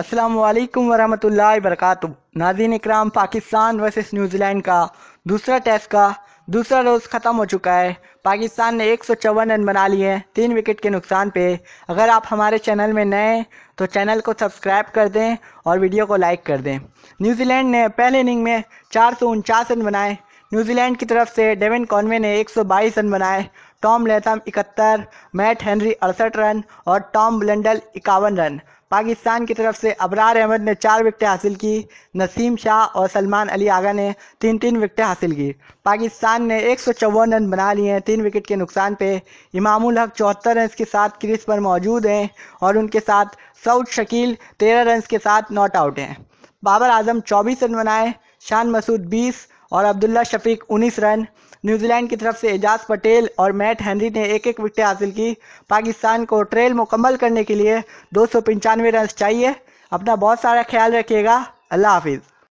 अस्सलाम वालेकुम ला वरक नाजीन इकराम पाकिस्तान वर्सेस न्यूजीलैंड का दूसरा टेस्ट का दूसरा रोज़ ख़त्म हो चुका है पाकिस्तान ने एक रन बना लिए हैं तीन विकेट के नुकसान पे अगर आप हमारे चैनल में नए हैं तो चैनल को सब्सक्राइब कर दें और वीडियो को लाइक कर दें न्यूजीलैंड ने पहले इनिंग में चार रन बनाए न्यूजीलैंड की तरफ से डेविन कॉनवे ने बाईस रन बनाए टॉम लेथम इकहत्तर मैट हेनरी अड़सठ रन और टॉम ब्लेंडल इक्यावन रन पाकिस्तान की तरफ से अबरार अहमद ने चार विकटें हासिल की नसीम शाह और सलमान अली आगा ने तीन तीन विकटें हासिल की पाकिस्तान ने एक रन बना लिए हैं तीन विकेट के नुकसान पे इमामुल हक चौहत्तर रन के साथ क्रिस पर मौजूद हैं और उनके साथ सऊद शकील तेरह रन के साथ नॉट आउट हैं बाबर आजम चौबीस रन बनाए शान मसूद बीस और अब्दुल्ला शफीक 19 रन न्यूजीलैंड की तरफ से एजाज पटेल और मैट हेनरी ने एक एक विकटें हासिल की पाकिस्तान को ट्रेल मुकम्मल करने के लिए दो रन चाहिए अपना बहुत सारा ख्याल रखिएगा अल्लाह हाफिज़